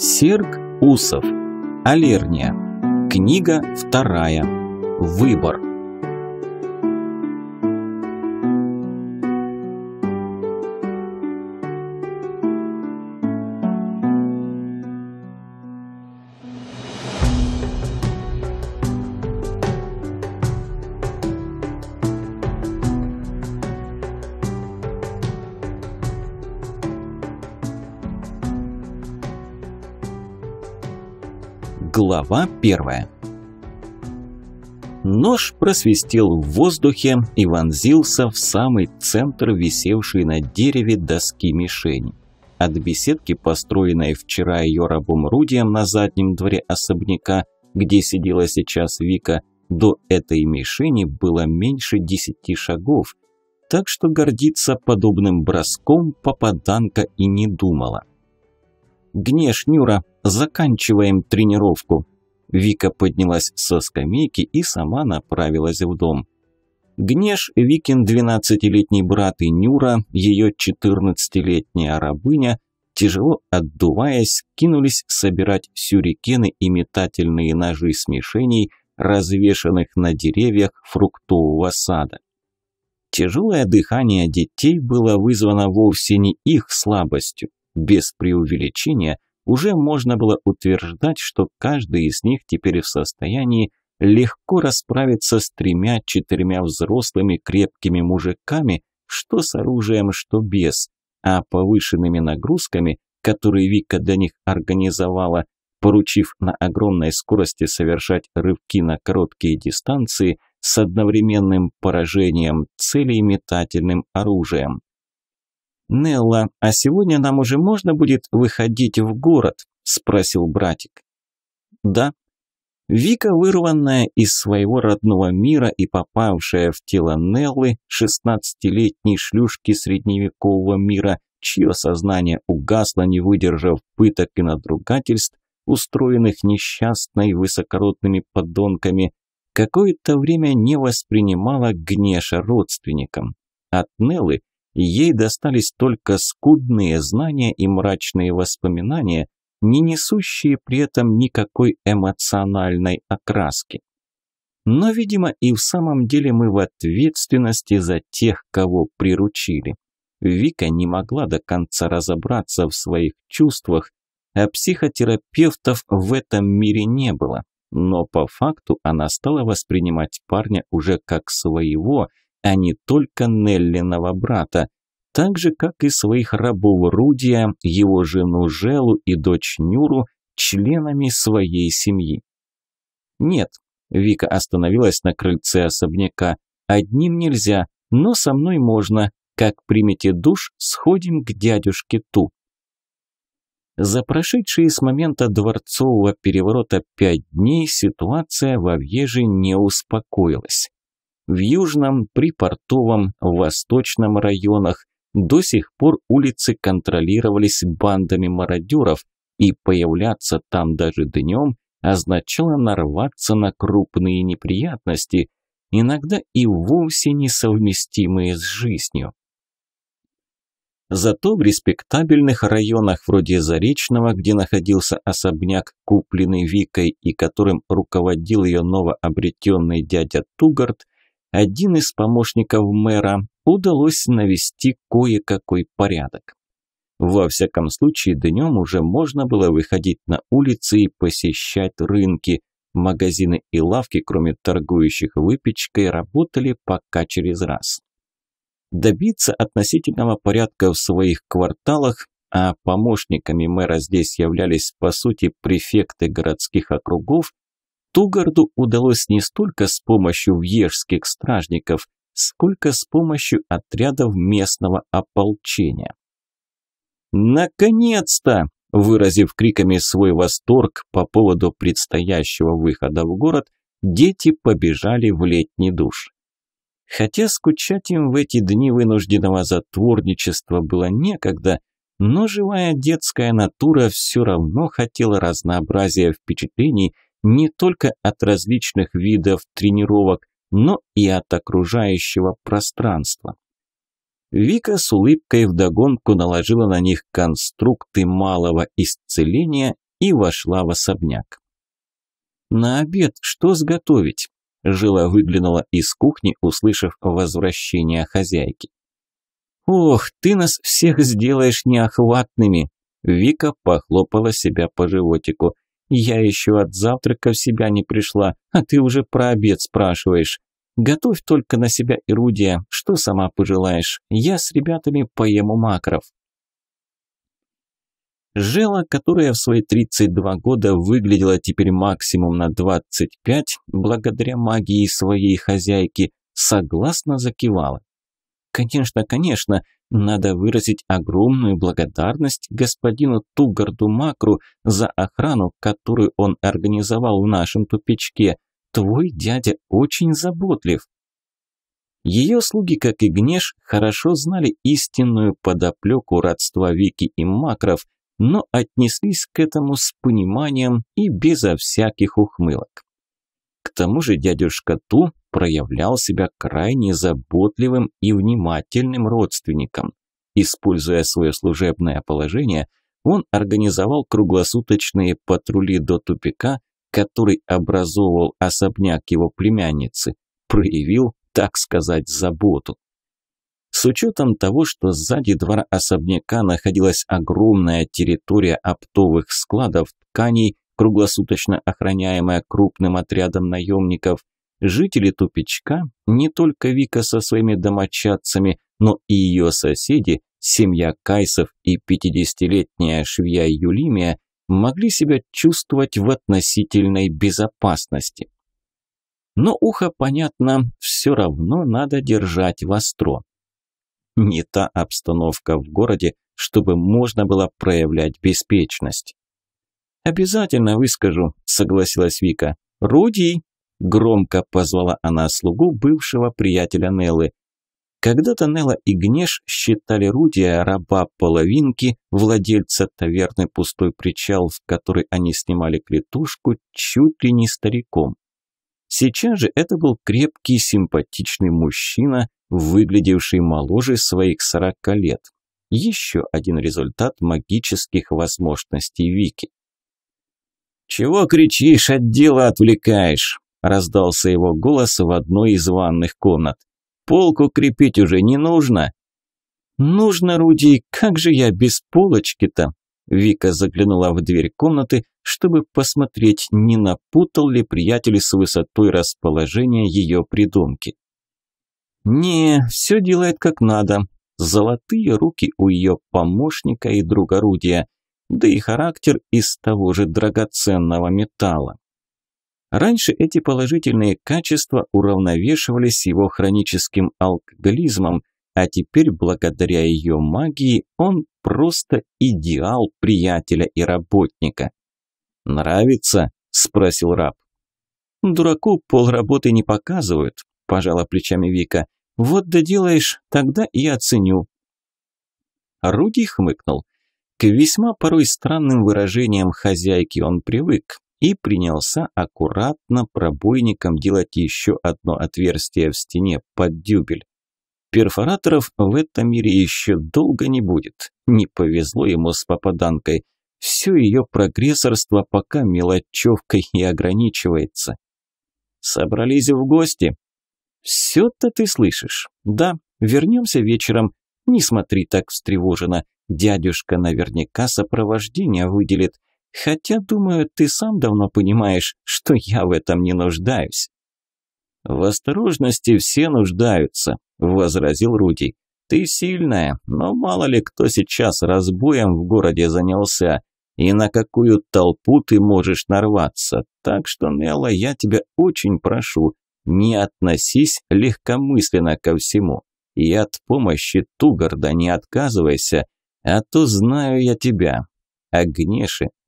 Серг Усов. Алерния. Книга вторая. Выбор. Глава 1. Нож просвистел в воздухе и вонзился в самый центр висевшей на дереве доски мишени. От беседки, построенной вчера ее рабом Рудием на заднем дворе особняка, где сидела сейчас Вика, до этой мишени было меньше десяти шагов, так что гордиться подобным броском попаданка и не думала. «Гнеш, Нюра, заканчиваем тренировку», Вика поднялась со скамейки и сама направилась в дом. Гнеш, Викин 12-летний брат и Нюра, ее 14-летняя рабыня, тяжело отдуваясь, кинулись собирать сюрикены и метательные ножи с смешений, развешанных на деревьях фруктового сада. Тяжелое дыхание детей было вызвано вовсе не их слабостью. Без преувеличения – уже можно было утверждать, что каждый из них теперь в состоянии легко расправиться с тремя-четырьмя взрослыми крепкими мужиками, что с оружием, что без, а повышенными нагрузками, которые Вика для них организовала, поручив на огромной скорости совершать рывки на короткие дистанции с одновременным поражением целей метательным оружием. «Нелла, а сегодня нам уже можно будет выходить в город?» – спросил братик. «Да». Вика, вырванная из своего родного мира и попавшая в тело Неллы, шестнадцатилетней шлюшки средневекового мира, чье сознание угасло, не выдержав пыток и надругательств, устроенных несчастной высокородными подонками, какое-то время не воспринимала гнеша родственникам. От Неллы Ей достались только скудные знания и мрачные воспоминания, не несущие при этом никакой эмоциональной окраски. Но, видимо, и в самом деле мы в ответственности за тех, кого приручили. Вика не могла до конца разобраться в своих чувствах, а психотерапевтов в этом мире не было. Но по факту она стала воспринимать парня уже как своего а не только Неллиного брата, так же, как и своих рабов Рудия, его жену Желу и дочь Нюру, членами своей семьи. «Нет», – Вика остановилась на крыльце особняка, – «одним нельзя, но со мной можно. Как примете душ, сходим к дядюшке Ту». За прошедшие с момента дворцового переворота пять дней ситуация во Вьеже не успокоилась в Южном, Припортовом, Восточном районах до сих пор улицы контролировались бандами мародеров, и появляться там даже днем означало нарваться на крупные неприятности, иногда и вовсе несовместимые с жизнью. Зато в респектабельных районах вроде Заречного, где находился особняк, купленный Викой и которым руководил ее новообретенный дядя Тугард, один из помощников мэра, удалось навести кое-какой порядок. Во всяком случае, днем уже можно было выходить на улицы и посещать рынки. Магазины и лавки, кроме торгующих выпечкой, работали пока через раз. Добиться относительного порядка в своих кварталах, а помощниками мэра здесь являлись по сути префекты городских округов, Тугарду удалось не столько с помощью вьежских стражников, сколько с помощью отрядов местного ополчения. «Наконец-то!» – выразив криками свой восторг по поводу предстоящего выхода в город, дети побежали в летний душ. Хотя скучать им в эти дни вынужденного затворничества было некогда, но живая детская натура все равно хотела разнообразия впечатлений – не только от различных видов тренировок, но и от окружающего пространства. Вика с улыбкой вдогонку наложила на них конструкты малого исцеления и вошла в особняк. «На обед что сготовить?» – Жила выглянула из кухни, услышав возвращение хозяйки. «Ох, ты нас всех сделаешь неохватными!» Вика похлопала себя по животику. Я еще от завтрака в себя не пришла, а ты уже про обед спрашиваешь. Готовь только на себя ирудия, что сама пожелаешь. Я с ребятами поем у макров». Жела, которая в свои 32 года выглядела теперь максимум на 25, благодаря магии своей хозяйки, согласно закивала. Конечно, конечно, надо выразить огромную благодарность господину Тугарду Макру за охрану, которую он организовал в нашем тупичке. Твой дядя очень заботлив. Ее слуги, как и Гнеш, хорошо знали истинную подоплеку родства Вики и Макров, но отнеслись к этому с пониманием и безо всяких ухмылок. К тому же дядюшка Ту проявлял себя крайне заботливым и внимательным родственником. Используя свое служебное положение, он организовал круглосуточные патрули до тупика, который образовывал особняк его племянницы, проявил, так сказать, заботу. С учетом того, что сзади двора особняка находилась огромная территория оптовых складов, тканей круглосуточно охраняемая крупным отрядом наемников. Жители тупичка, не только Вика со своими домочадцами, но и ее соседи, семья Кайсов и 50-летняя швея Юлимия, могли себя чувствовать в относительной безопасности. Но ухо, понятно, все равно надо держать востро. Не та обстановка в городе, чтобы можно было проявлять беспечность. «Обязательно выскажу», – согласилась Вика. «Руди!» – громко позвала она слугу бывшего приятеля Неллы. Когда-то Нелла и Гнеш считали Рудия раба половинки, владельца таверны «Пустой причал», в которой они снимали клетушку, чуть ли не стариком. Сейчас же это был крепкий, симпатичный мужчина, выглядевший моложе своих сорока лет. Еще один результат магических возможностей Вики. «Чего кричишь, от дела отвлекаешь?» – раздался его голос в одной из ванных комнат. «Полку крепить уже не нужно». «Нужно, Руди, как же я без полочки-то?» Вика заглянула в дверь комнаты, чтобы посмотреть, не напутал ли приятель с высотой расположения ее придумки. «Не, все делает как надо. Золотые руки у ее помощника и друга Рудия – да и характер из того же драгоценного металла. Раньше эти положительные качества уравновешивались его хроническим алкоголизмом, а теперь благодаря ее магии он просто идеал приятеля и работника. «Нравится?» – спросил раб. «Дураку полработы не показывают», – пожала плечами Вика. «Вот доделаешь, тогда и оценю». Руди хмыкнул. К весьма порой странным выражениям хозяйки он привык и принялся аккуратно пробойником делать еще одно отверстие в стене под дюбель. Перфораторов в этом мире еще долго не будет. Не повезло ему с попаданкой. Все ее прогрессорство пока мелочевкой и ограничивается. Собрались в гости. Все-то ты слышишь. Да, вернемся вечером. Не смотри так встревоженно. Дядюшка наверняка сопровождение выделит. Хотя, думаю, ты сам давно понимаешь, что я в этом не нуждаюсь. В осторожности все нуждаются, возразил Руди. Ты сильная, но мало ли кто сейчас разбоем в городе занялся, и на какую толпу ты можешь нарваться. Так что, Нелла, я тебя очень прошу, не относись легкомысленно ко всему. И от помощи Тугарда не отказывайся, а то знаю я тебя. О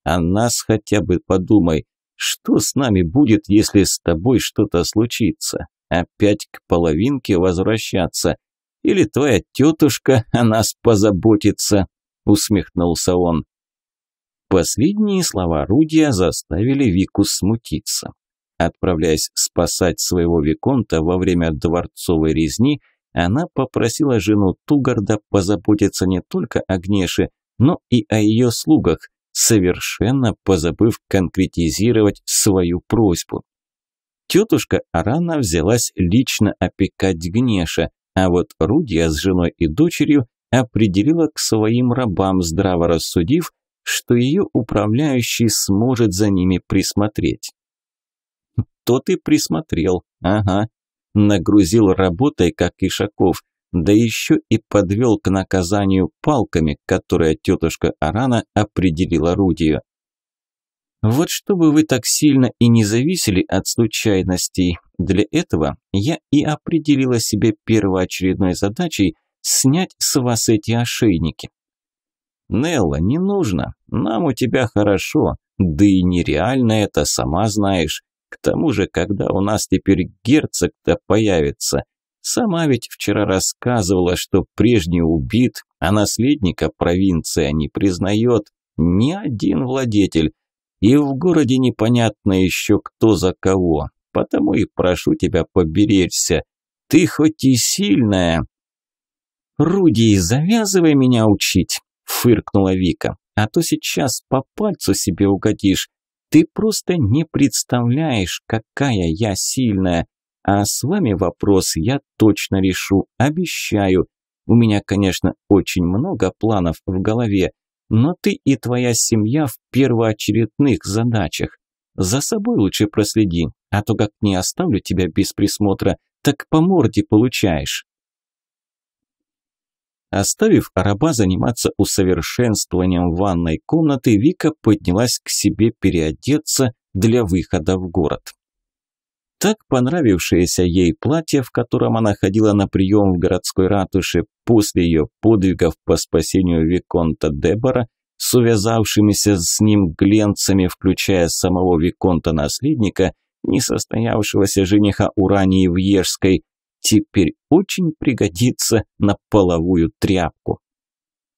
о нас хотя бы подумай. Что с нами будет, если с тобой что-то случится? Опять к половинке возвращаться? Или твоя тетушка о нас позаботится?» – усмехнулся он. Последние слова Рудия заставили Вику смутиться. Отправляясь спасать своего Виконта во время дворцовой резни, она попросила жену Тугарда позаботиться не только о Гнеше, но и о ее слугах, совершенно позабыв конкретизировать свою просьбу. Тетушка Арана взялась лично опекать Гнеша, а вот Рудия с женой и дочерью определила к своим рабам, здраво рассудив, что ее управляющий сможет за ними присмотреть. «То ты присмотрел, ага», нагрузил работой, как Ишаков, да еще и подвел к наказанию палками, которые тетушка Арана определила Рудию. Вот чтобы вы так сильно и не зависели от случайностей, для этого я и определила себе первоочередной задачей снять с вас эти ошейники. Нелла, не нужно, нам у тебя хорошо, да и нереально это, сама знаешь. К тому же, когда у нас теперь герцог-то появится? Сама ведь вчера рассказывала, что прежний убит, а наследника провинция не признает ни один владетель. И в городе непонятно еще кто за кого. Потому и прошу тебя поберечься. Ты хоть и сильная. Руди, завязывай меня учить, фыркнула Вика. А то сейчас по пальцу себе угодишь. Ты просто не представляешь, какая я сильная. А с вами вопрос я точно решу, обещаю. У меня, конечно, очень много планов в голове, но ты и твоя семья в первоочередных задачах. За собой лучше проследи, а то как не оставлю тебя без присмотра, так по морде получаешь. Оставив араба заниматься усовершенствованием ванной комнаты, Вика поднялась к себе переодеться для выхода в город. Так понравившееся ей платье, в котором она ходила на прием в городской ратуше после ее подвигов по спасению Виконта Дебора, с увязавшимися с ним гленцами, включая самого Виконта-наследника, несостоявшегося жениха Урании Вьежской, теперь очень пригодится на половую тряпку.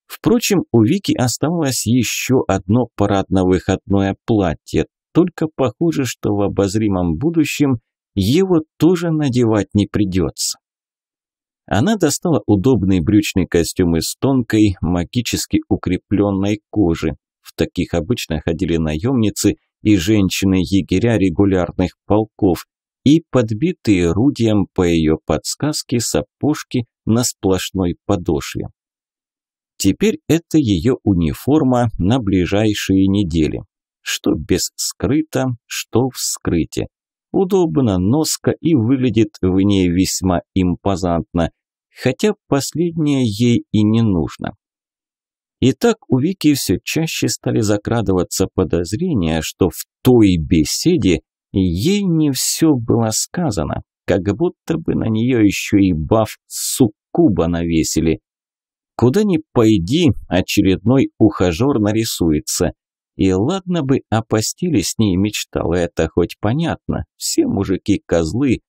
Впрочем, у Вики оставалось еще одно парадно-выходное платье, только похоже, что в обозримом будущем его тоже надевать не придется. Она достала удобный брючный костюм из тонкой, магически укрепленной кожи. В таких обычно ходили наемницы и женщины-егеря регулярных полков, и подбитые рудием по ее подсказке сапожки на сплошной подошве. Теперь это ее униформа на ближайшие недели. Что без скрыта, что в скрыте. Удобно, носка и выглядит в ней весьма импозантно, хотя последнее ей и не нужно. Итак, у Вики все чаще стали закрадываться подозрения, что в той беседе ей не все было сказано, как будто бы на нее еще и баф суккуба навесили. Куда ни пойди, очередной ухажер нарисуется. И ладно бы о постели с ней мечтал, это хоть понятно. Все мужики козлы,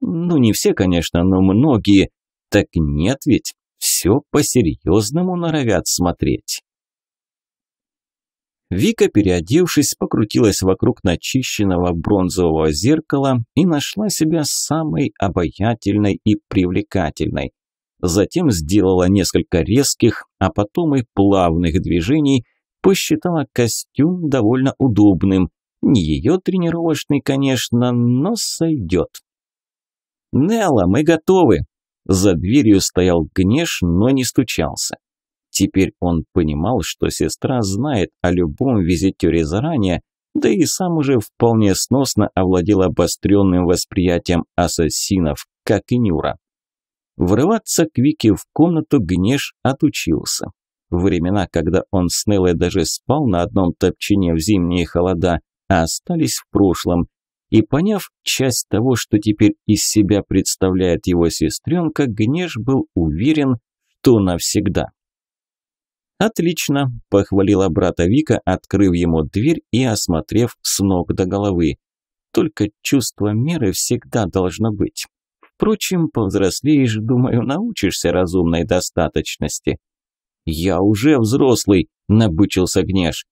ну не все, конечно, но многие. Так нет ведь, все по-серьезному норовят смотреть. Вика, переодевшись, покрутилась вокруг начищенного бронзового зеркала и нашла себя самой обаятельной и привлекательной. Затем сделала несколько резких, а потом и плавных движений, посчитала костюм довольно удобным. Не ее тренировочный, конечно, но сойдет. «Нелла, мы готовы!» За дверью стоял Гнеш, но не стучался. Теперь он понимал, что сестра знает о любом визитере заранее, да и сам уже вполне сносно овладел обострённым восприятием ассасинов, как и Нюра. Врываться к Вике в комнату Гнеш отучился. Времена, когда он с Неллой даже спал на одном топчине в зимние холода, а остались в прошлом. И поняв часть того, что теперь из себя представляет его сестренка, Гнеш был уверен, что навсегда. «Отлично», – похвалила брата Вика, открыв ему дверь и осмотрев с ног до головы. «Только чувство меры всегда должно быть. Впрочем, повзрослеешь, думаю, научишься разумной достаточности». «Я уже взрослый», – набычился Гнеш.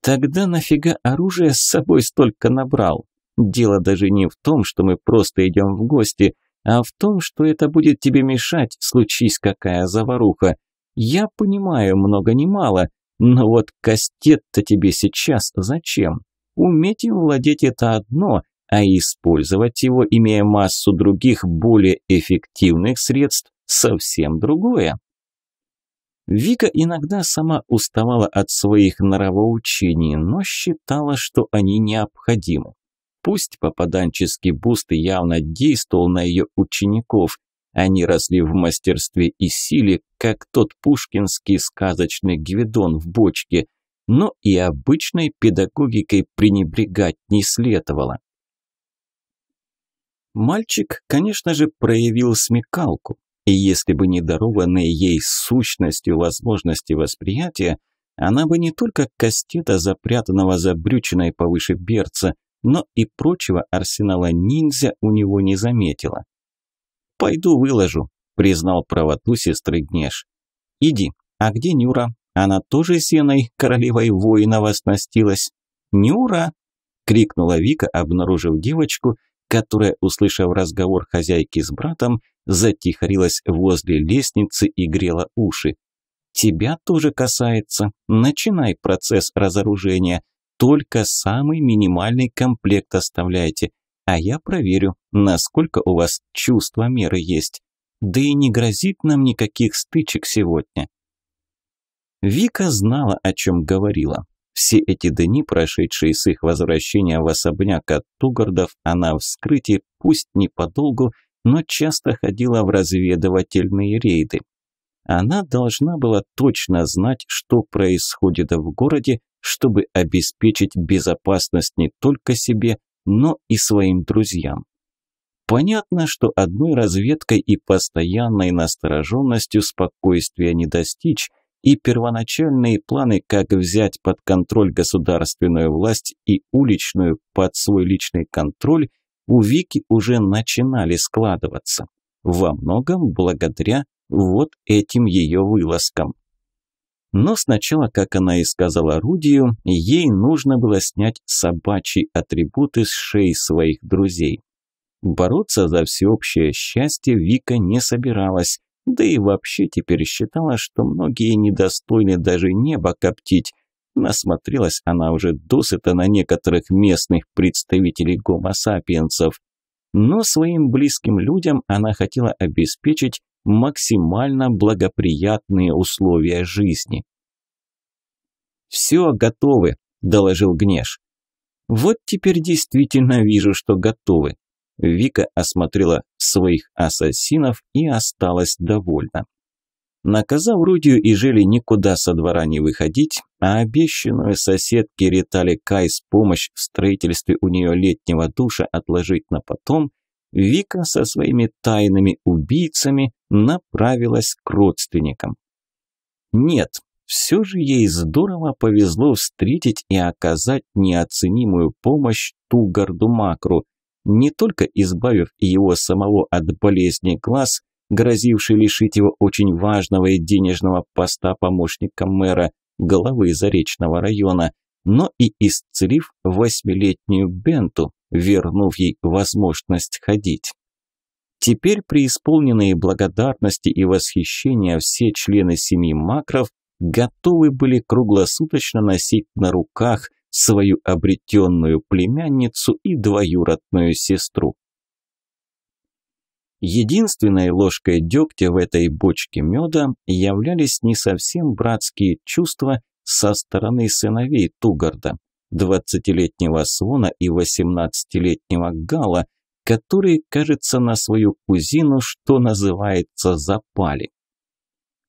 «Тогда нафига оружие с собой столько набрал? Дело даже не в том, что мы просто идем в гости, а в том, что это будет тебе мешать, случись какая заваруха». Я понимаю, много не мало, но вот кастет-то тебе сейчас зачем? Уметь им владеть – это одно, а использовать его, имея массу других, более эффективных средств – совсем другое. Вика иногда сама уставала от своих нравоучений, но считала, что они необходимы. Пусть попаданческий буст явно действовал на ее учеников, они росли в мастерстве и силе, как тот пушкинский сказочный гвидон в бочке, но и обычной педагогикой пренебрегать не следовало. Мальчик, конечно же, проявил смекалку, и если бы не дарованные ей сущностью возможности восприятия, она бы не только кастета, запрятанного за брючиной повыше берца, но и прочего арсенала ниндзя у него не заметила. «Пойду выложу», – признал правоту сестры Гнеш. «Иди. А где Нюра? Она тоже сеной королевой воинов воснастилась «Нюра!» – крикнула Вика, обнаружив девочку, которая, услышав разговор хозяйки с братом, затихарилась возле лестницы и грела уши. «Тебя тоже касается. Начинай процесс разоружения. Только самый минимальный комплект оставляйте, а я проверю, насколько у вас чувство меры есть да и не грозит нам никаких стычек сегодня. Вика знала, о чем говорила. Все эти дни, прошедшие с их возвращения в особняк от Тугардов, она в скрытии, пусть не подолгу, но часто ходила в разведывательные рейды. Она должна была точно знать, что происходит в городе, чтобы обеспечить безопасность не только себе, но и своим друзьям. Понятно, что одной разведкой и постоянной настороженностью спокойствия не достичь, и первоначальные планы, как взять под контроль государственную власть и уличную под свой личный контроль, у Вики уже начинали складываться. Во многом благодаря вот этим ее вылазкам. Но сначала, как она и сказала Рудию, ей нужно было снять собачьи атрибуты с шеи своих друзей. Бороться за всеобщее счастье Вика не собиралась, да и вообще теперь считала, что многие недостойны даже неба коптить. Насмотрелась она уже досыта на некоторых местных представителей гомо-сапиенсов. Но своим близким людям она хотела обеспечить максимально благоприятные условия жизни. «Все, готовы», – доложил Гнеш. «Вот теперь действительно вижу, что готовы», Вика осмотрела своих ассасинов и осталась довольна. Наказав Рудию и Жили никуда со двора не выходить, а обещанную соседке Ритале Кайс помощь в строительстве у нее летнего душа отложить на потом, Вика со своими тайными убийцами направилась к родственникам. Нет, все же ей здорово повезло встретить и оказать неоценимую помощь Тугарду Макру, не только избавив его самого от болезни глаз, грозившей лишить его очень важного и денежного поста помощника мэра, главы Заречного района, но и исцелив восьмилетнюю Бенту, вернув ей возможность ходить. Теперь преисполненные благодарности и восхищения все члены семьи Макров готовы были круглосуточно носить на руках свою обретенную племянницу и двоюродную сестру. Единственной ложкой дегтя в этой бочке меда являлись не совсем братские чувства со стороны сыновей Тугарда, 20-летнего Свона и 18-летнего Гала, которые, кажется, на свою кузину, что называется, запали.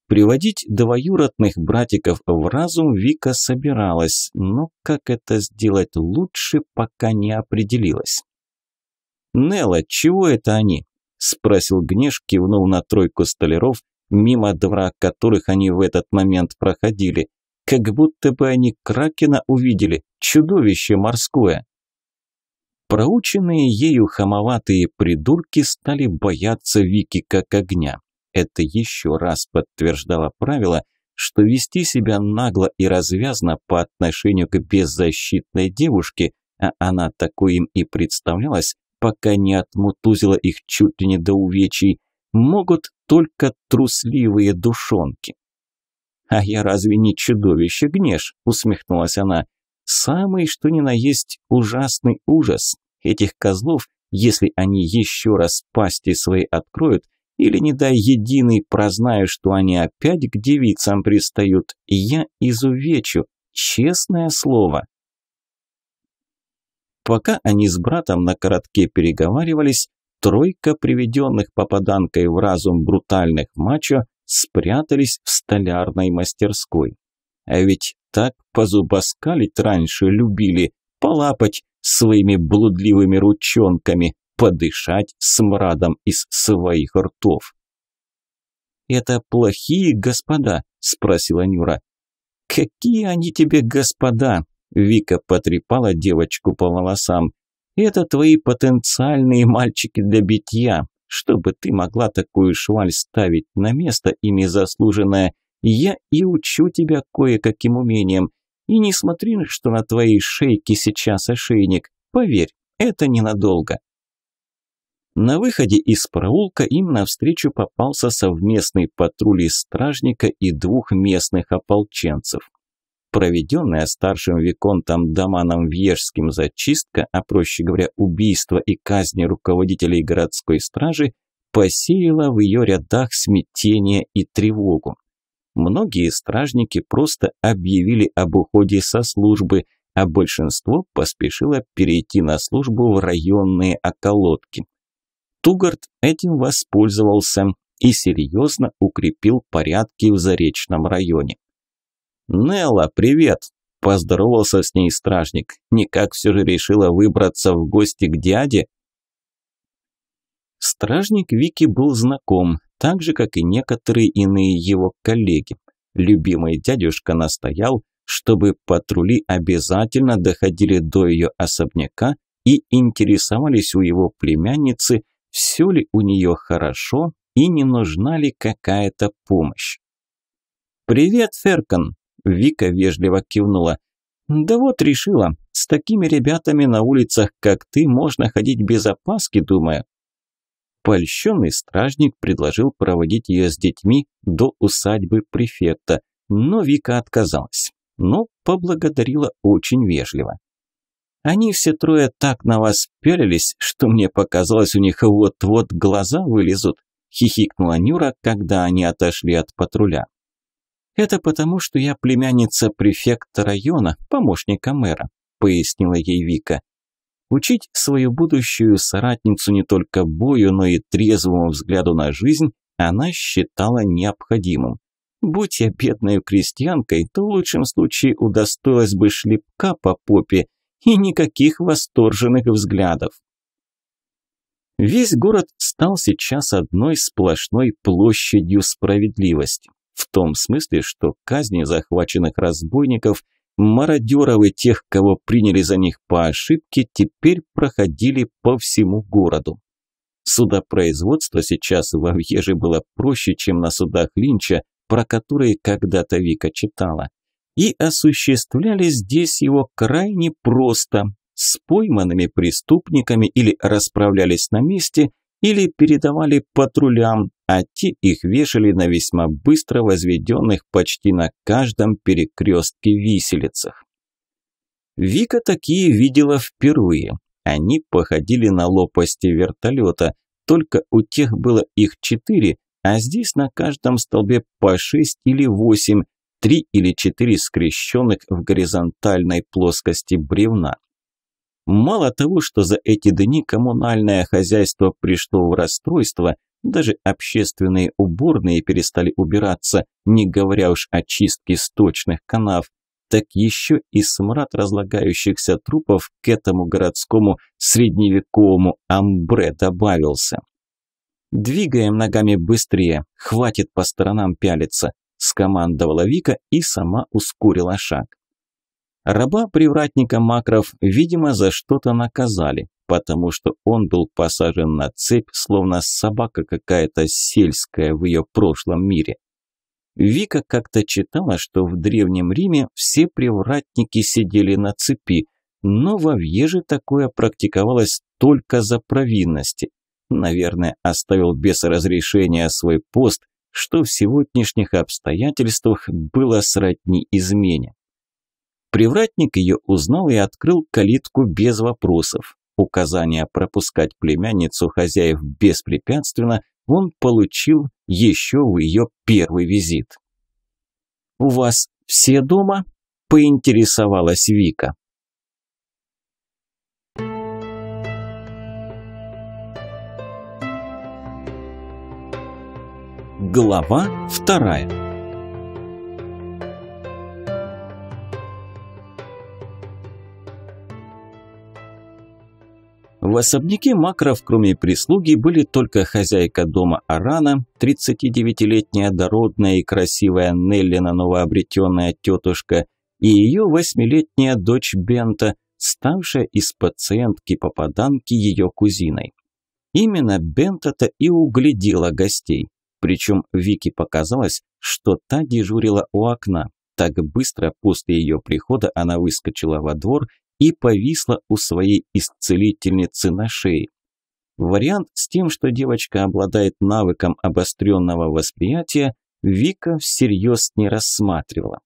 Приводить двоюродных братиков в разум Вика собиралась, но как это сделать лучше, пока не определилась. «Нелла, чего это они?» – спросил Гнеш, кивнул на тройку столяров, мимо двора которых они в этот момент проходили. Как будто бы они кракена увидели, чудовище морское. Проученные ею хамоватые придурки стали бояться Вики как огня это еще раз подтверждало правило, что вести себя нагло и развязно по отношению к беззащитной девушке, а она такой им и представлялась, пока не отмутузила их чуть ли не до увечий, могут только трусливые душонки. «А я разве не чудовище, Гнеш?» – усмехнулась она. «Самый, что ни на есть, ужасный ужас. Этих козлов, если они еще раз пасти свои откроют, или, не дай единый, прознаю, что они опять к девицам пристают, и я изувечу, честное слово. Пока они с братом на коротке переговаривались, тройка приведенных попаданкой в разум брутальных мачо спрятались в столярной мастерской. А ведь так позубоскалить раньше любили, полапать своими блудливыми ручонками, подышать смрадом из своих ртов. «Это плохие господа?» – спросила Нюра. «Какие они тебе господа?» – Вика потрепала девочку по волосам. «Это твои потенциальные мальчики для битья. Чтобы ты могла такую шваль ставить на место ими незаслуженное, я и учу тебя кое-каким умениям. И не смотри, что на твоей шейке сейчас ошейник. Поверь, это ненадолго». На выходе из проулка им навстречу попался совместный патруль из стражника и двух местных ополченцев. Проведенная старшим виконтом Даманом Вьежским зачистка, а проще говоря, убийство и казни руководителей городской стражи, посеяла в ее рядах смятение и тревогу. Многие стражники просто объявили об уходе со службы, а большинство поспешило перейти на службу в районные околотки. Тугард этим воспользовался и серьезно укрепил порядки в Заречном районе. «Нелла, привет!» – поздоровался с ней стражник. «Никак все же решила выбраться в гости к дяде?» Стражник Вики был знаком, так же, как и некоторые иные его коллеги. Любимый дядюшка настоял, чтобы патрули обязательно доходили до ее особняка и интересовались у его племянницы – все ли у нее хорошо и не нужна ли какая-то помощь. «Привет, Феркан!» – Вика вежливо кивнула. «Да вот решила, с такими ребятами на улицах, как ты, можно ходить без опаски, думаю». Польщенный стражник предложил проводить ее с детьми до усадьбы префекта, но Вика отказалась, но поблагодарила очень вежливо. Они все трое так на вас пялились, что мне показалось, у них вот-вот глаза вылезут», – хихикнула Нюра, когда они отошли от патруля. «Это потому, что я племянница префекта района, помощника мэра», – пояснила ей Вика. Учить свою будущую соратницу не только бою, но и трезвому взгляду на жизнь она считала необходимым. Будь я бедной крестьянкой, то в лучшем случае удостоилась бы шлепка по попе, и никаких восторженных взглядов. Весь город стал сейчас одной сплошной площадью справедливости. В том смысле, что казни захваченных разбойников, мародеров и тех, кого приняли за них по ошибке, теперь проходили по всему городу. Судопроизводство сейчас в Авьеже было проще, чем на судах Линча, про которые когда-то Вика читала и осуществляли здесь его крайне просто – с пойманными преступниками или расправлялись на месте, или передавали патрулям, а те их вешали на весьма быстро возведенных почти на каждом перекрестке виселицах. Вика такие видела впервые. Они походили на лопасти вертолета, только у тех было их четыре, а здесь на каждом столбе по шесть или восемь, три или четыре скрещенных в горизонтальной плоскости бревна. Мало того, что за эти дни коммунальное хозяйство пришло в расстройство, даже общественные уборные перестали убираться, не говоря уж о чистке сточных канав, так еще и смрад разлагающихся трупов к этому городскому средневековому амбре добавился. «Двигаем ногами быстрее, хватит по сторонам пялиться», скомандовала Вика и сама ускорила шаг. Раба привратника Макров, видимо, за что-то наказали, потому что он был посажен на цепь, словно собака какая-то сельская в ее прошлом мире. Вика как-то читала, что в Древнем Риме все привратники сидели на цепи, но во Вьеже такое практиковалось только за провинности. Наверное, оставил без разрешения свой пост что в сегодняшних обстоятельствах было сродни измене. Привратник ее узнал и открыл калитку без вопросов. Указание пропускать племянницу хозяев беспрепятственно он получил еще в ее первый визит. «У вас все дома?» – поинтересовалась Вика. Глава вторая. В особняке Макров, кроме прислуги, были только хозяйка дома Арана, 39-летняя дородная и красивая Неллина, новообретенная тетушка, и ее восьмилетняя дочь Бента, ставшая из пациентки-попаданки ее кузиной. Именно Бента-то и углядела гостей. Причем Вике показалось, что та дежурила у окна. Так быстро после ее прихода она выскочила во двор и повисла у своей исцелительницы на шее. Вариант с тем, что девочка обладает навыком обостренного восприятия, Вика всерьез не рассматривала.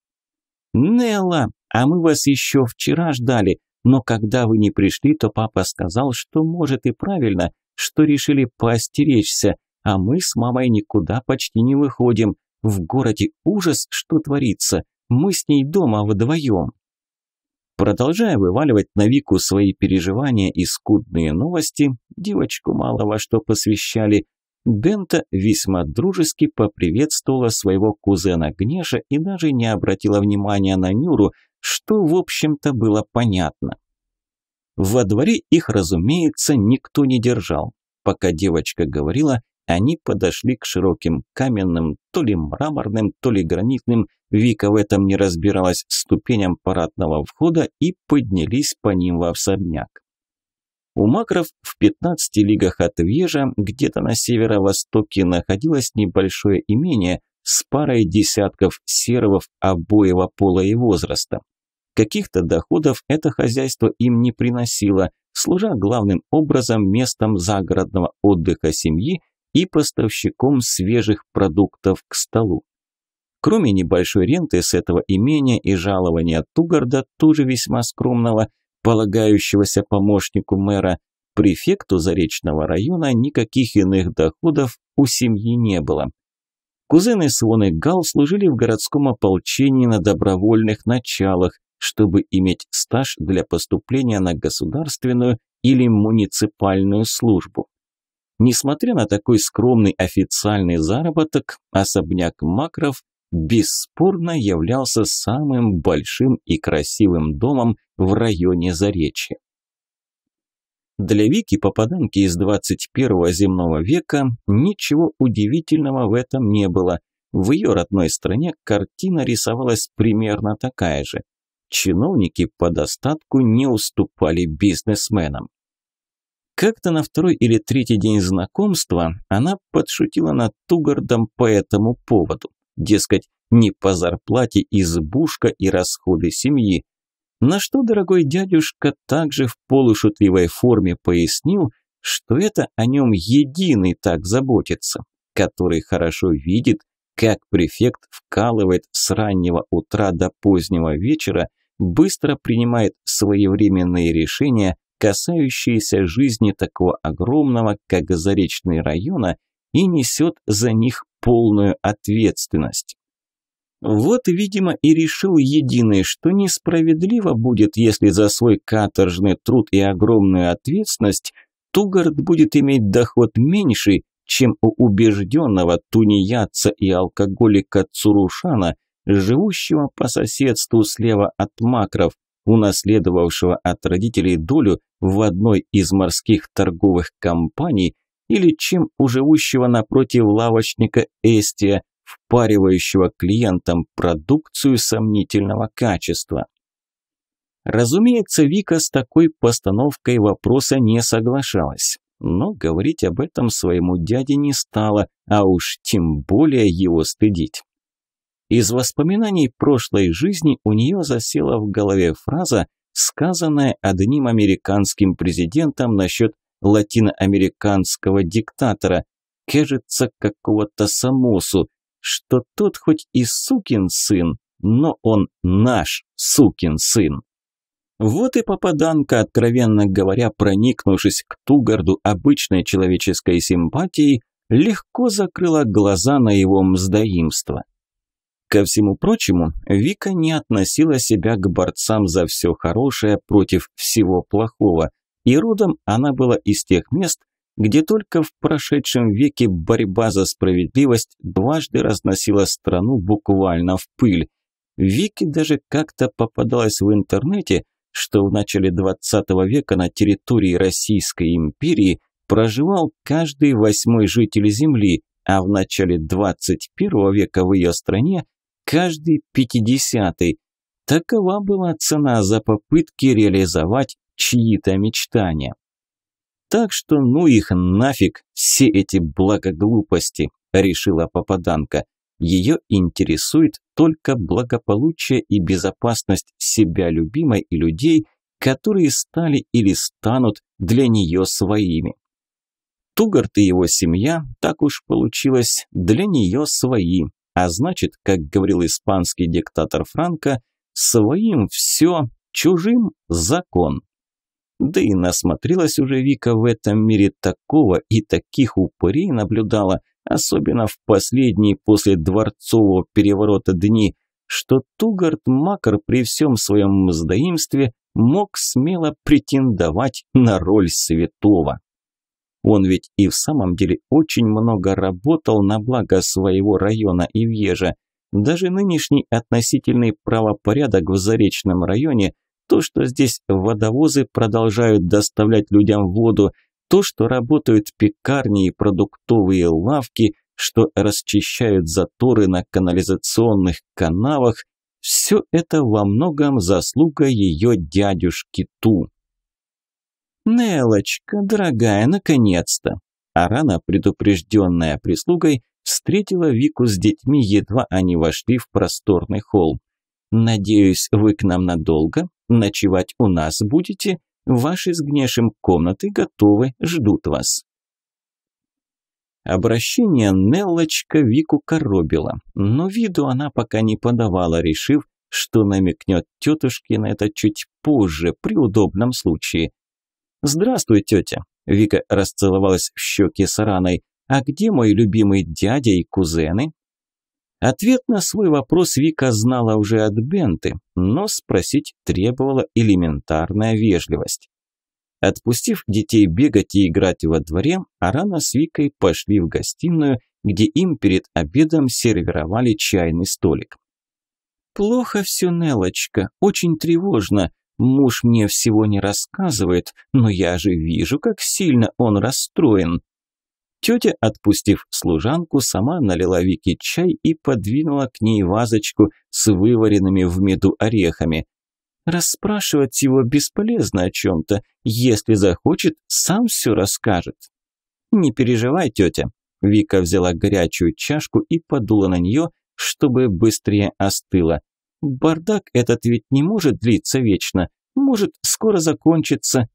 «Нелла, а мы вас еще вчера ждали, но когда вы не пришли, то папа сказал, что может и правильно, что решили поостеречься, а мы с мамой никуда почти не выходим. В городе ужас, что творится. Мы с ней дома вдвоем. Продолжая вываливать на Вику свои переживания и скудные новости, девочку мало во что посвящали, Дента весьма дружески поприветствовала своего кузена Гнеша и даже не обратила внимания на Нюру, что, в общем-то, было понятно. Во дворе их, разумеется, никто не держал. Пока девочка говорила, они подошли к широким каменным, то ли мраморным, то ли гранитным, Вика в этом не разбиралась, ступеням парадного входа и поднялись по ним в особняк. У макров в 15 лигах от Вежа, где-то на северо-востоке, находилось небольшое имение с парой десятков сервов обоего пола и возраста. Каких-то доходов это хозяйство им не приносило, служа главным образом местом загородного отдыха семьи и поставщиком свежих продуктов к столу. Кроме небольшой ренты с этого имения и жалования Тугарда, тоже весьма скромного, полагающегося помощнику мэра, префекту Заречного района никаких иных доходов у семьи не было. Кузены Свон и Гал служили в городском ополчении на добровольных началах, чтобы иметь стаж для поступления на государственную или муниципальную службу. Несмотря на такой скромный официальный заработок, особняк Макров бесспорно являлся самым большим и красивым домом в районе Заречья. Для Вики попаданки из 21 земного века ничего удивительного в этом не было. В ее родной стране картина рисовалась примерно такая же. Чиновники по достатку не уступали бизнесменам. Как-то на второй или третий день знакомства она подшутила над Тугардом по этому поводу. Дескать, не по зарплате избушка и расходы семьи. На что дорогой дядюшка также в полушутливой форме пояснил, что это о нем единый так заботится, который хорошо видит, как префект вкалывает с раннего утра до позднего вечера, быстро принимает своевременные решения, касающиеся жизни такого огромного, как Заречный района, и несет за них полную ответственность. Вот, видимо, и решил Единый, что несправедливо будет, если за свой каторжный труд и огромную ответственность Тугард будет иметь доход меньше, чем у убежденного тунеядца и алкоголика Цурушана, живущего по соседству слева от макров, унаследовавшего от родителей долю в одной из морских торговых компаний или чем у живущего напротив лавочника Эстия, впаривающего клиентам продукцию сомнительного качества. Разумеется, Вика с такой постановкой вопроса не соглашалась, но говорить об этом своему дяде не стала, а уж тем более его стыдить. Из воспоминаний прошлой жизни у нее засела в голове фраза, сказанная одним американским президентом насчет латиноамериканского диктатора, кажется, какого-то Самосу, что тот хоть и сукин сын, но он наш сукин сын. Вот и попаданка, откровенно говоря, проникнувшись к Тугарду обычной человеческой симпатией, легко закрыла глаза на его мздоимство. Ко всему прочему, Вика не относила себя к борцам за все хорошее против всего плохого, и родом она была из тех мест, где только в прошедшем веке борьба за справедливость дважды разносила страну буквально в пыль. Вики даже как-то попадалась в интернете, что в начале 20 века на территории Российской империи проживал каждый восьмой житель Земли, а в начале 21 века в ее стране каждый пятидесятый. Такова была цена за попытки реализовать чьи-то мечтания. Так что ну их нафиг, все эти благоглупости, решила попаданка. Ее интересует только благополучие и безопасность себя любимой и людей, которые стали или станут для нее своими. Тугарт и его семья, так уж получилось, для нее свои, а значит, как говорил испанский диктатор Франко, своим все, чужим закон. Да и насмотрелась уже Вика в этом мире такого и таких упырей наблюдала, особенно в последние после дворцового переворота дни, что Тугард Макар при всем своем мздоимстве мог смело претендовать на роль святого. Он ведь и в самом деле очень много работал на благо своего района и въежа. Даже нынешний относительный правопорядок в Заречном районе, то, что здесь водовозы продолжают доставлять людям воду, то, что работают пекарни и продуктовые лавки, что расчищают заторы на канализационных канавах, все это во многом заслуга ее дядюшки Ту. «Нелочка, дорогая, наконец-то!» Арана, предупрежденная прислугой, встретила Вику с детьми, едва они вошли в просторный холл. «Надеюсь, вы к нам надолго? Ночевать у нас будете? Ваши с Гнешем комнаты готовы, ждут вас». Обращение Неллочка Вику коробило, но виду она пока не подавала, решив, что намекнет тетушке на это чуть позже, при удобном случае. «Здравствуй, тетя!» – Вика расцеловалась в щеки с раной. «А где мой любимый дядя и кузены?» Ответ на свой вопрос Вика знала уже от Бенты, но спросить требовала элементарная вежливость. Отпустив детей бегать и играть во дворе, Арана с Викой пошли в гостиную, где им перед обедом сервировали чайный столик. «Плохо все, Нелочка, очень тревожно. Муж мне всего не рассказывает, но я же вижу, как сильно он расстроен. Тетя, отпустив служанку, сама налила Вике чай и подвинула к ней вазочку с вываренными в меду орехами. Расспрашивать его бесполезно о чем-то. Если захочет, сам все расскажет. «Не переживай, тетя». Вика взяла горячую чашку и подула на нее, чтобы быстрее остыла. Бардак этот ведь не может длиться вечно. Может, скоро закончится.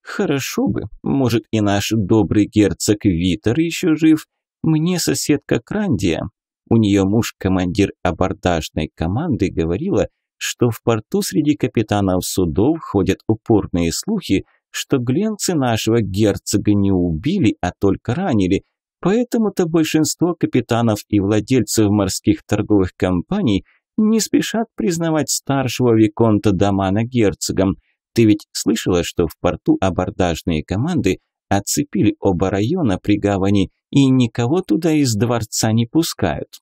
Хорошо бы, может, и наш добрый герцог Витер еще жив. Мне соседка Крандия, у нее муж командир абордажной команды, говорила, что в порту среди капитанов судов ходят упорные слухи, что гленцы нашего герцога не убили, а только ранили – Поэтому-то большинство капитанов и владельцев морских торговых компаний не спешат признавать старшего Виконта Дамана герцогом. Ты ведь слышала, что в порту абордажные команды оцепили оба района при гавани и никого туда из дворца не пускают?»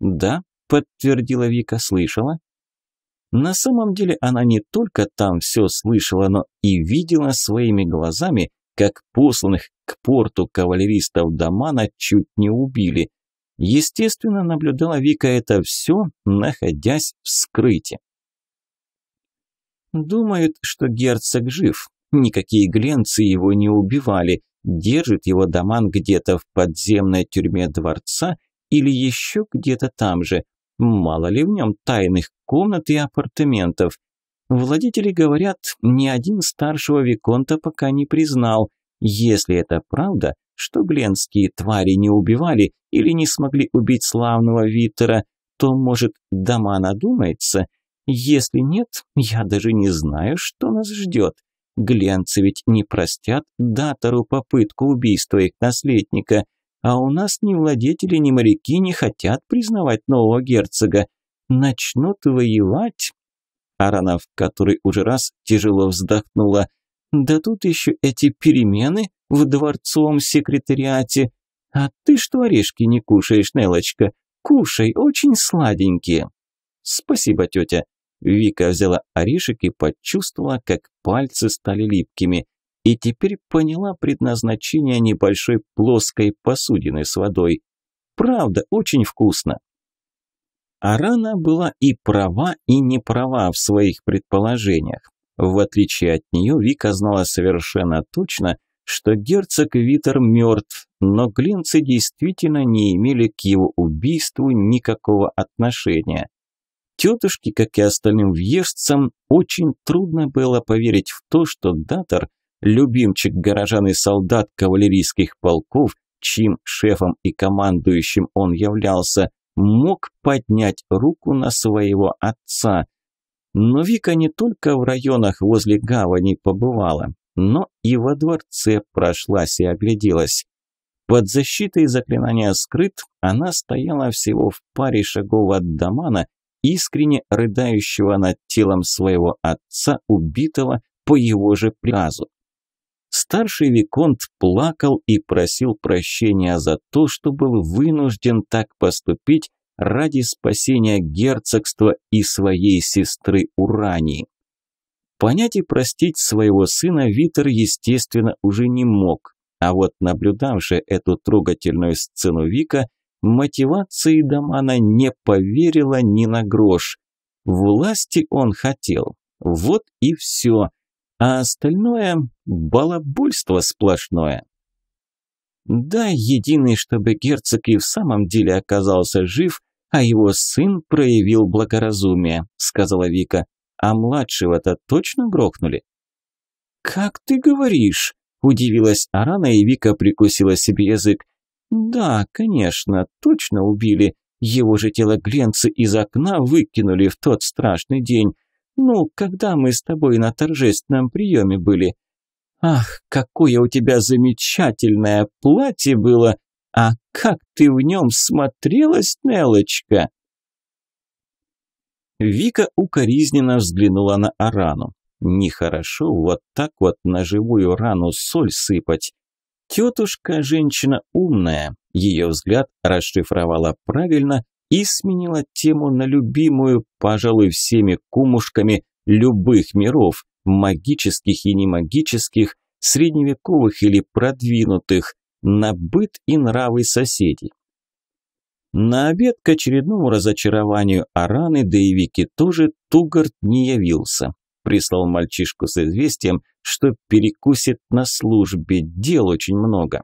«Да», – подтвердила Вика, – слышала. На самом деле она не только там все слышала, но и видела своими глазами, как посланных к порту кавалеристов Дамана чуть не убили – Естественно, наблюдала Вика это все, находясь в скрытии. Думают, что герцог жив. Никакие гленцы его не убивали. Держит его доман где-то в подземной тюрьме дворца или еще где-то там же. Мало ли в нем тайных комнат и апартаментов. Владители говорят, ни один старшего Виконта пока не признал. Если это правда, что гленские твари не убивали или не смогли убить славного Витера, то, может, дома надумается? Если нет, я даже не знаю, что нас ждет. Гленцы ведь не простят Датору попытку убийства их наследника, а у нас ни владетели, ни моряки не хотят признавать нового герцога. Начнут воевать. Аранов, который уже раз тяжело вздохнула – да тут еще эти перемены в дворцовом секретариате. А ты что орешки не кушаешь, Нелочка? Кушай, очень сладенькие. Спасибо, тетя. Вика взяла орешек и почувствовала, как пальцы стали липкими. И теперь поняла предназначение небольшой плоской посудины с водой. Правда, очень вкусно. Арана была и права, и не права в своих предположениях. В отличие от нее, Вика знала совершенно точно, что герцог Витер мертв, но глинцы действительно не имели к его убийству никакого отношения. Тетушке, как и остальным въежцам, очень трудно было поверить в то, что Датор, любимчик горожан и солдат кавалерийских полков, чьим шефом и командующим он являлся, мог поднять руку на своего отца, но Вика не только в районах возле гавани побывала, но и во дворце прошлась и огляделась. Под защитой заклинания «Скрыт» она стояла всего в паре шагов от Дамана, искренне рыдающего над телом своего отца, убитого по его же приказу. Старший Виконт плакал и просил прощения за то, что был вынужден так поступить ради спасения герцогства и своей сестры Урании. Понять и простить своего сына Витер, естественно, уже не мог, а вот наблюдавшая эту трогательную сцену Вика мотивации Дамана не поверила ни на грош. Власти он хотел, вот и все, а остальное – балабульство сплошное. Да, единый, чтобы герцог и в самом деле оказался жив, а его сын проявил благоразумие, сказала Вика. А младшего-то точно грохнули? Как ты говоришь? Удивилась Арана, и Вика прикусила себе язык. Да, конечно, точно убили. Его же тело Гленцы из окна выкинули в тот страшный день. Ну, когда мы с тобой на торжественном приеме были. «Ах, какое у тебя замечательное платье было! А как ты в нем смотрелась, Нелочка!» Вика укоризненно взглянула на Арану. Нехорошо вот так вот на живую рану соль сыпать. Тетушка женщина умная, ее взгляд расшифровала правильно и сменила тему на любимую, пожалуй, всеми кумушками любых миров магических и немагических, средневековых или продвинутых, на быт и нравы соседей. На обед к очередному разочарованию Араны, да и Вики тоже, Тугард не явился. Прислал мальчишку с известием, что перекусит на службе, дел очень много.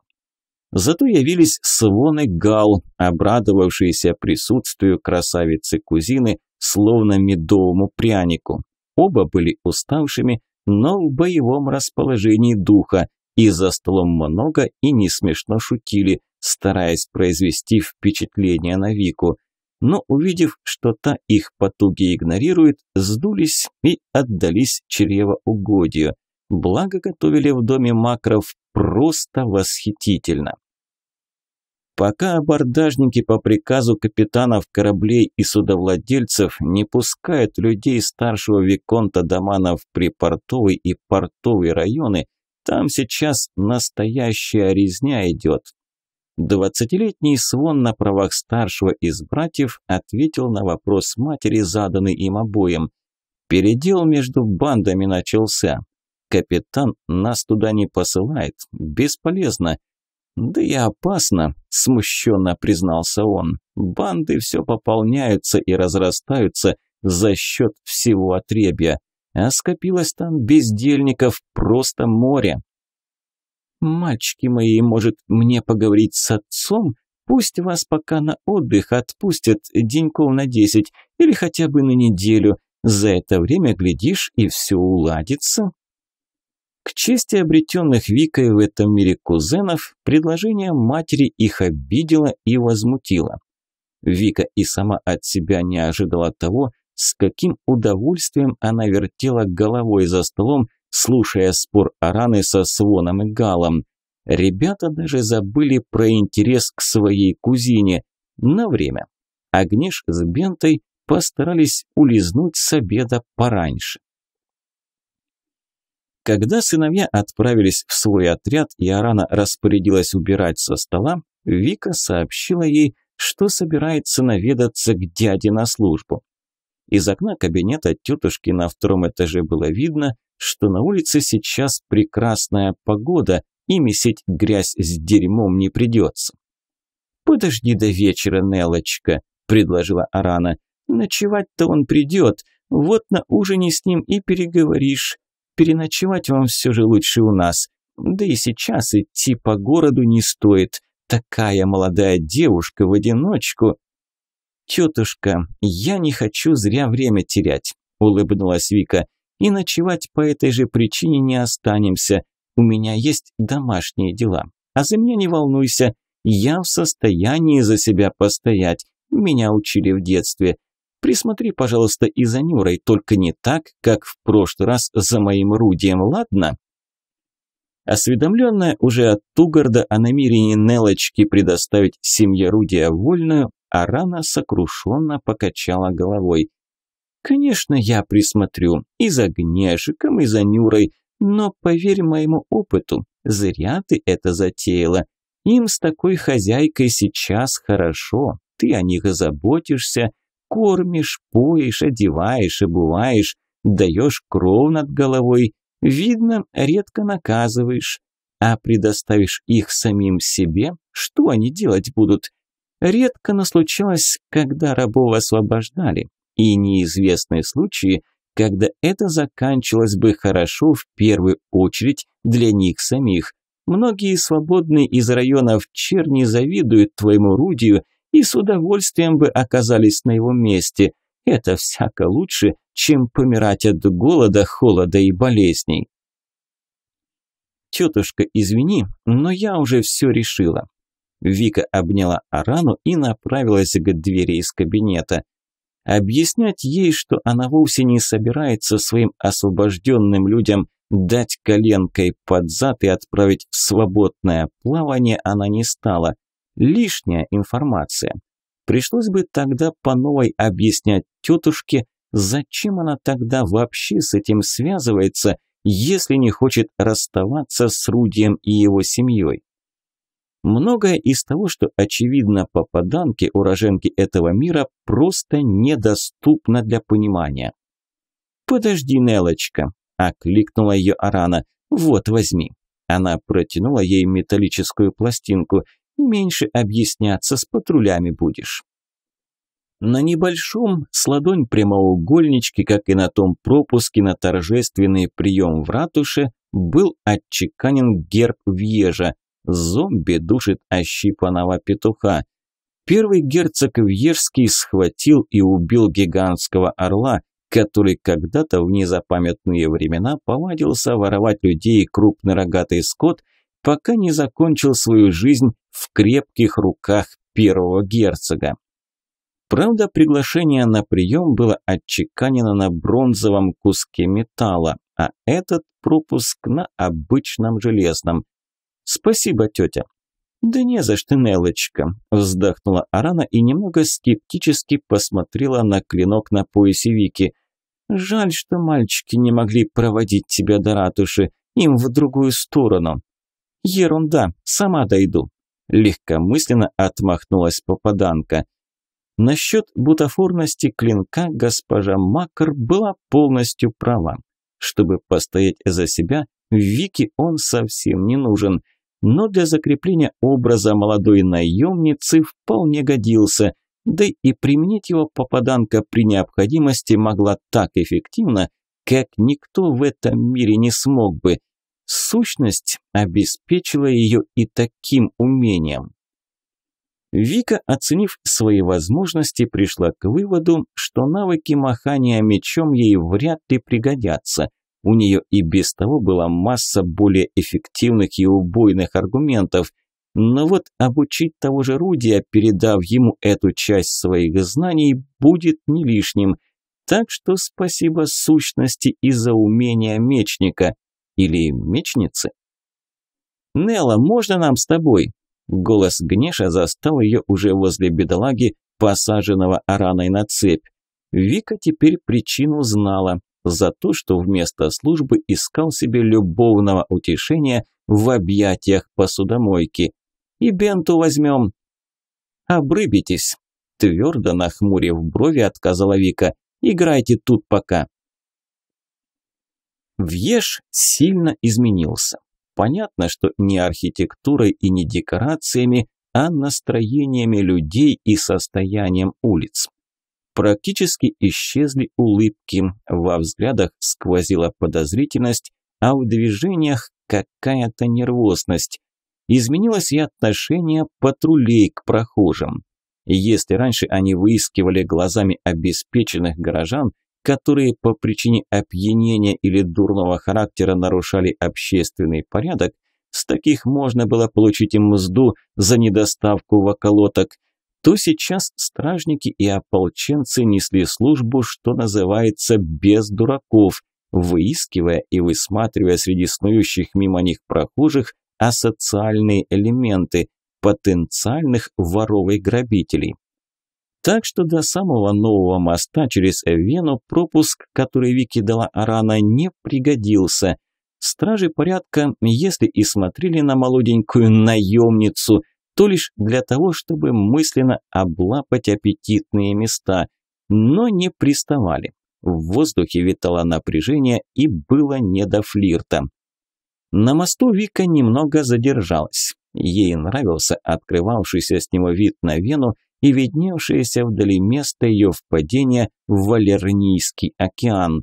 Зато явились Свон и Гал, обрадовавшиеся присутствию красавицы-кузины, словно медовому прянику. Оба были уставшими, но в боевом расположении духа, и за столом много и не смешно шутили, стараясь произвести впечатление на Вику. Но увидев, что та их потуги игнорирует, сдулись и отдались чревоугодию. Благо готовили в доме макров просто восхитительно пока абордажники по приказу капитанов кораблей и судовладельцев не пускают людей старшего Виконта Домана в припортовый и портовый районы, там сейчас настоящая резня идет. Двадцатилетний Свон на правах старшего из братьев ответил на вопрос матери, заданный им обоим. Передел между бандами начался. Капитан нас туда не посылает. Бесполезно. «Да и опасно», – смущенно признался он. «Банды все пополняются и разрастаются за счет всего отребья, а скопилось там бездельников просто море». «Мальчики мои, может, мне поговорить с отцом? Пусть вас пока на отдых отпустят деньков на десять или хотя бы на неделю. За это время, глядишь, и все уладится». К чести обретенных Викой в этом мире кузенов, предложение матери их обидело и возмутило. Вика и сама от себя не ожидала того, с каким удовольствием она вертела головой за столом, слушая спор Араны со Своном и Галом. Ребята даже забыли про интерес к своей кузине. На время. Агнеш с Бентой постарались улизнуть с обеда пораньше. Когда сыновья отправились в свой отряд и Арана распорядилась убирать со стола, Вика сообщила ей, что собирается наведаться к дяде на службу. Из окна кабинета тетушки на втором этаже было видно, что на улице сейчас прекрасная погода и месить грязь с дерьмом не придется. «Подожди до вечера, Нелочка», – предложила Арана. «Ночевать-то он придет, вот на ужине с ним и переговоришь». Переночевать вам все же лучше у нас. Да и сейчас идти по городу не стоит. Такая молодая девушка в одиночку. Тетушка, я не хочу зря время терять, улыбнулась Вика. И ночевать по этой же причине не останемся. У меня есть домашние дела. А за меня не волнуйся. Я в состоянии за себя постоять. Меня учили в детстве. Присмотри, пожалуйста, и за Нюрой, только не так, как в прошлый раз за моим Рудием, ладно?» Осведомленная уже от Тугарда о намерении Нелочки предоставить семье Рудия вольную, Арана сокрушенно покачала головой. «Конечно, я присмотрю и за Гнешиком, и за Нюрой, но поверь моему опыту, зря ты это затеяла. Им с такой хозяйкой сейчас хорошо, ты о них заботишься, Кормишь, поешь, одеваешь, обуваешь, даешь кров над головой, видно, редко наказываешь. А предоставишь их самим себе, что они делать будут? Редко, но случалось, когда рабов освобождали, и неизвестны случаи, когда это заканчивалось бы хорошо в первую очередь для них самих. Многие свободные из районов черни завидуют твоему рудию и с удовольствием бы оказались на его месте. Это всяко лучше, чем помирать от голода, холода и болезней. «Тетушка, извини, но я уже все решила». Вика обняла Арану и направилась к двери из кабинета. Объяснять ей, что она вовсе не собирается своим освобожденным людям дать коленкой под зад и отправить в свободное плавание, она не стала – лишняя информация. Пришлось бы тогда по новой объяснять тетушке, зачем она тогда вообще с этим связывается, если не хочет расставаться с Рудием и его семьей. Многое из того, что очевидно попаданке уроженки этого мира, просто недоступно для понимания. «Подожди, Нелочка!» – окликнула ее Арана. «Вот, возьми!» Она протянула ей металлическую пластинку – меньше объясняться с патрулями будешь. На небольшом, с ладонь прямоугольнички, как и на том пропуске на торжественный прием в ратуше, был отчеканен герб Вьежа. Зомби душит ощипанного петуха. Первый герцог Вьежский схватил и убил гигантского орла, который когда-то в незапамятные времена повадился воровать людей и крупный рогатый скот – пока не закончил свою жизнь в крепких руках первого герцога. Правда, приглашение на прием было отчеканено на бронзовом куске металла, а этот пропуск на обычном железном. «Спасибо, тетя». «Да не за что, Нелочка», – вздохнула Арана и немного скептически посмотрела на клинок на поясе Вики. «Жаль, что мальчики не могли проводить тебя до ратуши, им в другую сторону». Ерунда, сама дойду. Легкомысленно отмахнулась попаданка. Насчет бутафорности клинка госпожа Макар была полностью права. Чтобы постоять за себя, Вики он совсем не нужен, но для закрепления образа молодой наемницы вполне годился, да и применить его попаданка при необходимости могла так эффективно, как никто в этом мире не смог бы, Сущность обеспечила ее и таким умением. Вика, оценив свои возможности, пришла к выводу, что навыки махания мечом ей вряд ли пригодятся. У нее и без того была масса более эффективных и убойных аргументов. Но вот обучить того же Рудия, передав ему эту часть своих знаний, будет не лишним. Так что спасибо сущности и за умение мечника – или мечницы? «Нелла, можно нам с тобой?» Голос Гнеша застал ее уже возле бедолаги, посаженного араной на цепь. Вика теперь причину знала за то, что вместо службы искал себе любовного утешения в объятиях посудомойки. «И бенту возьмем». «Обрыбитесь», – твердо нахмурив брови, отказала Вика. «Играйте тут пока». Вьеш сильно изменился. Понятно, что не архитектурой и не декорациями, а настроениями людей и состоянием улиц. Практически исчезли улыбки, во взглядах сквозила подозрительность, а в движениях какая-то нервозность. Изменилось и отношение патрулей к прохожим. Если раньше они выискивали глазами обеспеченных горожан которые по причине опьянения или дурного характера нарушали общественный порядок, с таких можно было получить им мзду за недоставку в околоток, то сейчас стражники и ополченцы несли службу, что называется, без дураков, выискивая и высматривая среди снующих мимо них прохожих асоциальные элементы, потенциальных воров и грабителей. Так что до самого нового моста через Вену пропуск, который Вики дала Арана, не пригодился. Стражи порядка, если и смотрели на молоденькую наемницу, то лишь для того, чтобы мысленно облапать аппетитные места, но не приставали. В воздухе витало напряжение и было не до флирта. На мосту Вика немного задержалась. Ей нравился открывавшийся с него вид на Вену, и видневшееся вдали место ее впадения в Валернийский океан.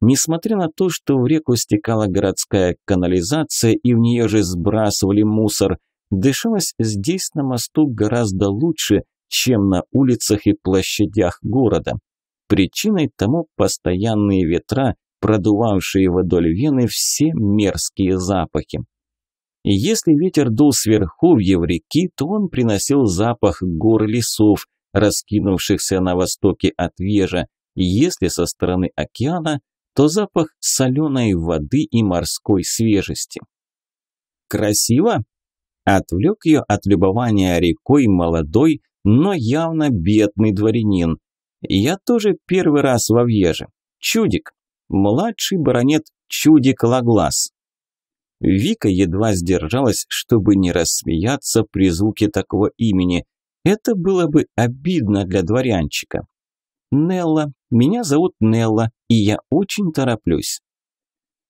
Несмотря на то, что в реку стекала городская канализация и в нее же сбрасывали мусор, дышалось здесь на мосту гораздо лучше, чем на улицах и площадях города. Причиной тому постоянные ветра, продувавшие вдоль вены все мерзкие запахи если ветер дул сверху в Евреки, то он приносил запах гор и лесов, раскинувшихся на востоке от Вежа, и если со стороны океана, то запах соленой воды и морской свежести. «Красиво!» – отвлек ее от любования рекой молодой, но явно бедный дворянин. «Я тоже первый раз во Веже. Чудик!» Младший баронет Чудик Лаглас. Вика едва сдержалась, чтобы не рассмеяться при звуке такого имени. Это было бы обидно для дворянчика. «Нелла, меня зовут Нелла, и я очень тороплюсь».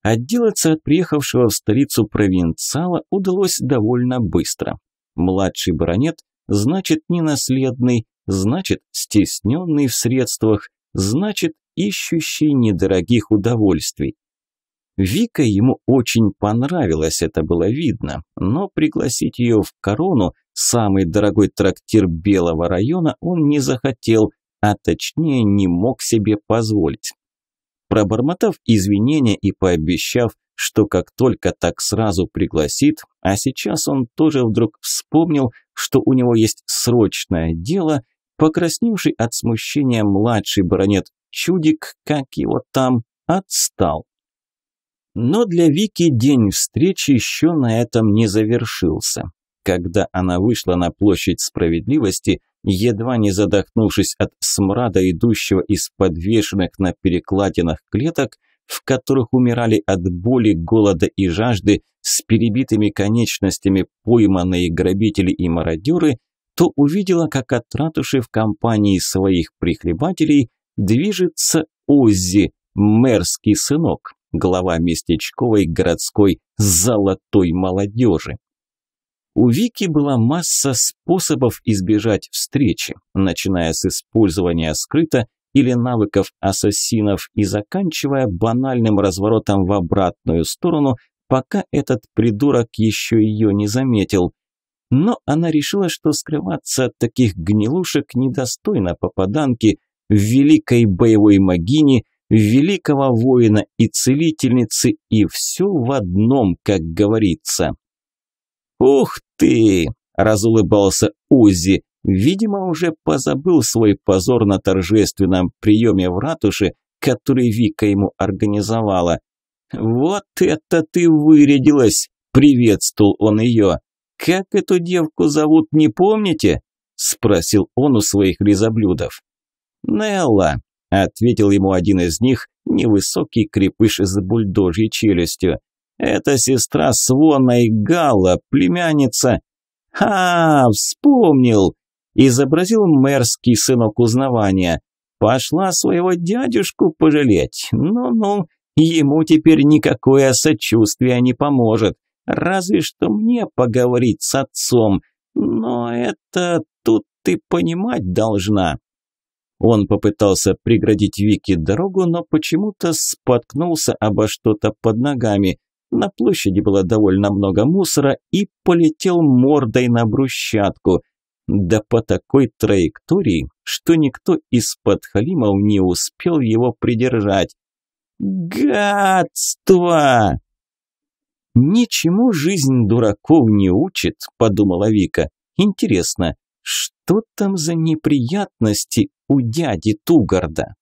Отделаться от приехавшего в столицу провинциала удалось довольно быстро. Младший баронет значит ненаследный, значит стесненный в средствах, значит ищущий недорогих удовольствий. Вика ему очень понравилась, это было видно, но пригласить ее в корону, самый дорогой трактир Белого района, он не захотел, а точнее не мог себе позволить. Пробормотав извинения и пообещав, что как только так сразу пригласит, а сейчас он тоже вдруг вспомнил, что у него есть срочное дело, покрасневший от смущения младший баронет Чудик, как его там, отстал. Но для Вики день встречи еще на этом не завершился. Когда она вышла на площадь справедливости, едва не задохнувшись от смрада, идущего из подвешенных на перекладинах клеток, в которых умирали от боли, голода и жажды, с перебитыми конечностями пойманные грабители и мародеры, то увидела, как от ратуши в компании своих прихлебателей движется Оззи, мэрский сынок глава местечковой городской «золотой молодежи». У Вики была масса способов избежать встречи, начиная с использования скрыта или навыков ассасинов и заканчивая банальным разворотом в обратную сторону, пока этот придурок еще ее не заметил. Но она решила, что скрываться от таких гнилушек недостойно попаданки в великой боевой магине – великого воина и целительницы, и все в одном, как говорится. «Ух ты!» – разулыбался Узи. Видимо, уже позабыл свой позор на торжественном приеме в ратуше, который Вика ему организовала. «Вот это ты вырядилась!» – приветствовал он ее. «Как эту девку зовут, не помните?» – спросил он у своих лизоблюдов. «Нелла», ответил ему один из них, невысокий крепыш из бульдожьей челюстью. «Это сестра Свона и Гала, племянница...» «Ха, вспомнил!» – изобразил мэрский сынок узнавания. «Пошла своего дядюшку пожалеть. Ну-ну, ему теперь никакое сочувствие не поможет. Разве что мне поговорить с отцом. Но это тут ты понимать должна». Он попытался преградить Вики дорогу, но почему-то споткнулся обо что-то под ногами. На площади было довольно много мусора и полетел мордой на брусчатку. Да по такой траектории, что никто из подхалимов не успел его придержать. «Гадство!» «Ничему жизнь дураков не учит», – подумала Вика. «Интересно, что там за неприятности у дяди Тугарда.